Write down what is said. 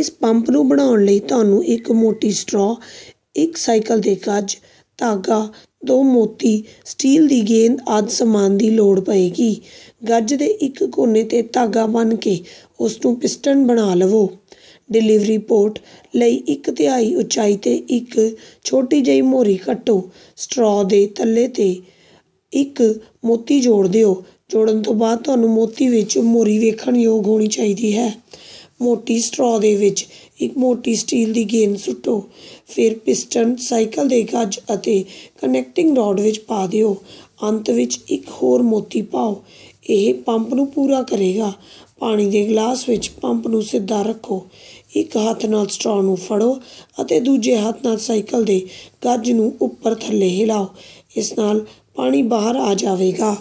ਇਸ ਪੰਪ ਨੂੰ ਬਣਾਉਣ ਲਈ ਤੁਹਾਨੂੰ ਇੱਕ ਮੋਟੀ ਸਟਰੋਅ ਇੱਕ ਸਾਈਕਲ ਦੇ ਕੱਜ ਧਾਗਾ ਦੋ ਮੋਤੀ ਸਟੀਲ ਦੀ ਗੇਂਦ ਆਦਿ ਸਮਾਨ ਦੀ ਲੋੜ ਪਏਗੀ ਗੱਜ ਦੇ ਇੱਕ ਕੋਨੇ ਤੇ ਧਾਗਾ ਬੰਨ ਕੇ ਉਸ ਨੂੰ ਪਿਸਟਨ ਬਣਾ ਲਵੋ ਡਿਲੀਵਰੀ ਪੋਰਟ ਲਈ ਇੱਕ ਤਿਹਾਈ ਉਚਾਈ ਤੇ ਇੱਕ ਛੋਟੀ ਜਿਹੀ ਮੋਰੀ ਕੱਟੋ ਸਟ੍ਰॉ ਦੇ ਥੱਲੇ ਤੇ ਇੱਕ ਮੋਤੀ ਜੋੜ ਦਿਓ ਜੋੜਨ ਤੋਂ ਬਾਅਦ ਤੁਹਾਨੂੰ ਮੋਤੀ ਵਿੱਚ ਮੋਰੀ ਵੇਖਣ ਯੋਗ ਹੋਣੀ ਚਾਹੀਦੀ ਹੈ ਮੋਟੀ ਸਟ੍ਰॉ ਦੇ ਵਿੱਚ ਇੱਕ ਮੋਟੀ ਸਟੀਲ ਦੀ ਗੇਂਦ ਸੁੱਟੋ ਫਿਰ ਪਿਸਟਨ ਸਾਈਕਲ ਦੇ ਗੱਜ ਅਤੇ ਕਨੈਕਟਿੰਗ ਰੋਡ ਵਿੱਚ ਪਾ ਦਿਓ ਅੰਤ ਵਿੱਚ ਇੱਕ ਹੋਰ ਮੋਤੀ ਪਾਓ ਇਹ ਪੰਪ ਨੂੰ ਪੂਰਾ ਕਰੇਗਾ ਪਾਣੀ ਦੇ ਗਲਾਸ ਵਿੱਚ ਪੰਪ ਨੂੰ ਸਿੱਧਾ ਰੱਖੋ ਇੱਕ ਹੱਥ ਨਾਲ ਸਟ੍ਰॉ ਨੂੰ ਫੜੋ ਅਤੇ ਦੂਜੇ ਹੱਥ ਨਾਲ ਸਾਈਕਲ ਦੇ ਗੱਜ ਨੂੰ ਉੱਪਰ ਥੱਲੇ ਹਿਲਾਓ ਇਸ ਨਾਲ ਪਾਣੀ ਬਾਹਰ ਆ ਜਾਵੇਗਾ